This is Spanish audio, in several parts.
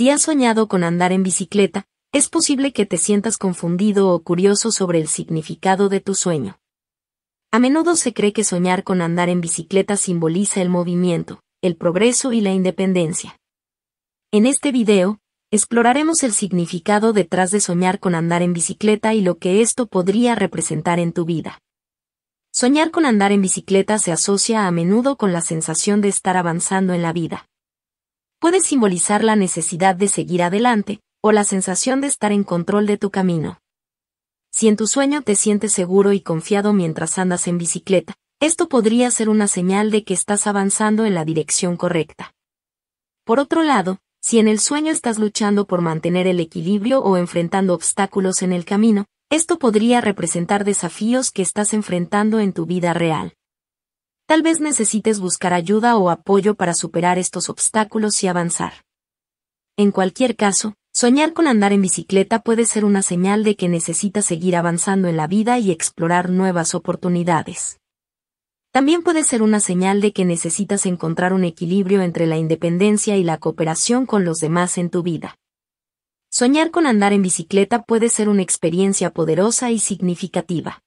Si has soñado con andar en bicicleta, es posible que te sientas confundido o curioso sobre el significado de tu sueño. A menudo se cree que soñar con andar en bicicleta simboliza el movimiento, el progreso y la independencia. En este video, exploraremos el significado detrás de soñar con andar en bicicleta y lo que esto podría representar en tu vida. Soñar con andar en bicicleta se asocia a menudo con la sensación de estar avanzando en la vida, puede simbolizar la necesidad de seguir adelante, o la sensación de estar en control de tu camino. Si en tu sueño te sientes seguro y confiado mientras andas en bicicleta, esto podría ser una señal de que estás avanzando en la dirección correcta. Por otro lado, si en el sueño estás luchando por mantener el equilibrio o enfrentando obstáculos en el camino, esto podría representar desafíos que estás enfrentando en tu vida real. Tal vez necesites buscar ayuda o apoyo para superar estos obstáculos y avanzar. En cualquier caso, soñar con andar en bicicleta puede ser una señal de que necesitas seguir avanzando en la vida y explorar nuevas oportunidades. También puede ser una señal de que necesitas encontrar un equilibrio entre la independencia y la cooperación con los demás en tu vida. Soñar con andar en bicicleta puede ser una experiencia poderosa y significativa.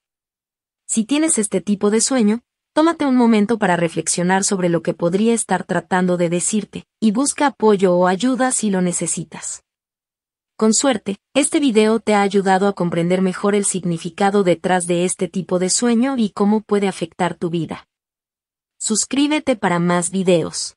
Si tienes este tipo de sueño, Tómate un momento para reflexionar sobre lo que podría estar tratando de decirte, y busca apoyo o ayuda si lo necesitas. Con suerte, este video te ha ayudado a comprender mejor el significado detrás de este tipo de sueño y cómo puede afectar tu vida. Suscríbete para más videos.